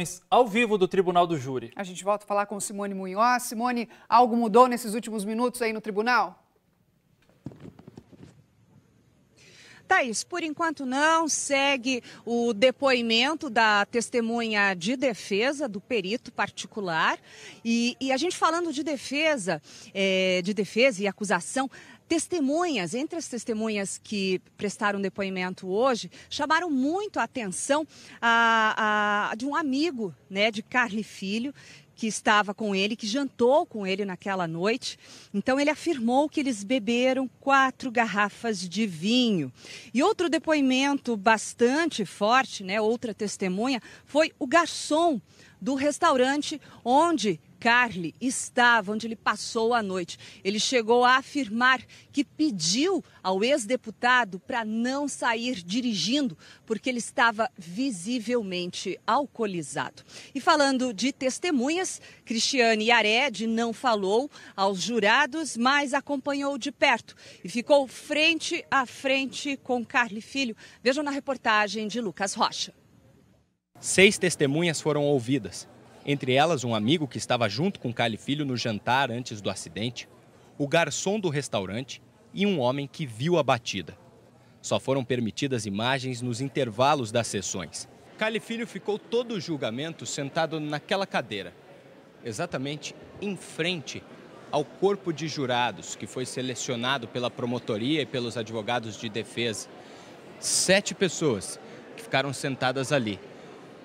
informações ao vivo do Tribunal do Júri. A gente volta a falar com Simone Munhoz. Ah, Simone, algo mudou nesses últimos minutos aí no tribunal? Thaís, por enquanto não, segue o depoimento da testemunha de defesa, do perito particular. E, e a gente falando de defesa, é, de defesa e acusação, Testemunhas, entre as testemunhas que prestaram depoimento hoje, chamaram muito a atenção a, a, de um amigo né, de Carly Filho, que estava com ele, que jantou com ele naquela noite. Então, ele afirmou que eles beberam quatro garrafas de vinho. E outro depoimento bastante forte, né, outra testemunha, foi o garçom do restaurante onde Carly estava onde ele passou a noite. Ele chegou a afirmar que pediu ao ex-deputado para não sair dirigindo, porque ele estava visivelmente alcoolizado. E falando de testemunhas, Cristiane Yared não falou aos jurados, mas acompanhou de perto e ficou frente a frente com Carly Filho. Vejam na reportagem de Lucas Rocha. Seis testemunhas foram ouvidas entre elas, um amigo que estava junto com Cali Filho no jantar antes do acidente, o garçom do restaurante e um homem que viu a batida. Só foram permitidas imagens nos intervalos das sessões. Cali Filho ficou todo o julgamento sentado naquela cadeira, exatamente em frente ao corpo de jurados que foi selecionado pela promotoria e pelos advogados de defesa. Sete pessoas que ficaram sentadas ali: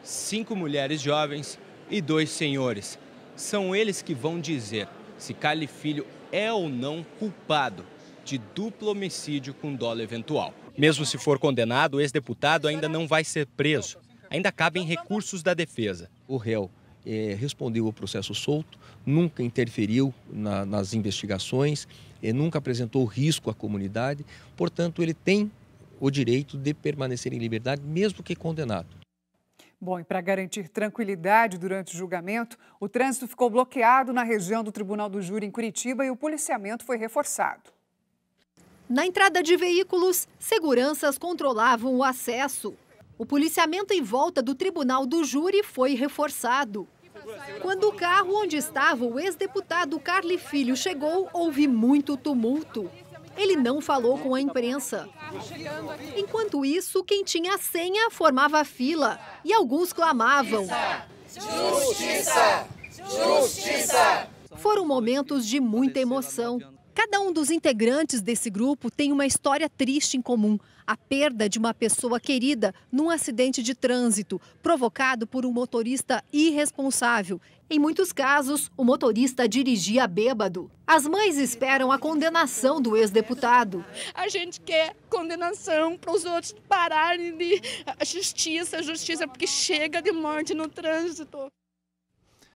cinco mulheres jovens e dois senhores. São eles que vão dizer se Cali Filho é ou não culpado de duplo homicídio com dolo eventual. Mesmo se for condenado, o ex-deputado ainda não vai ser preso. Ainda cabem recursos da defesa. O réu é, respondeu ao processo solto, nunca interferiu na, nas investigações, é, nunca apresentou risco à comunidade, portanto, ele tem o direito de permanecer em liberdade, mesmo que condenado. Bom, e para garantir tranquilidade durante o julgamento, o trânsito ficou bloqueado na região do Tribunal do Júri em Curitiba e o policiamento foi reforçado. Na entrada de veículos, seguranças controlavam o acesso. O policiamento em volta do Tribunal do Júri foi reforçado. Quando o carro onde estava o ex-deputado Carli Filho chegou, houve muito tumulto. Ele não falou com a imprensa. Enquanto isso, quem tinha a senha formava fila e alguns clamavam: Justiça! Justiça! Justiça! Foram momentos de muita emoção. Cada um dos integrantes desse grupo tem uma história triste em comum: a perda de uma pessoa querida num acidente de trânsito provocado por um motorista irresponsável. Em muitos casos, o motorista dirigia bêbado. As mães esperam a condenação do ex-deputado. A gente quer condenação para os outros pararem de justiça, justiça, porque chega de morte no trânsito.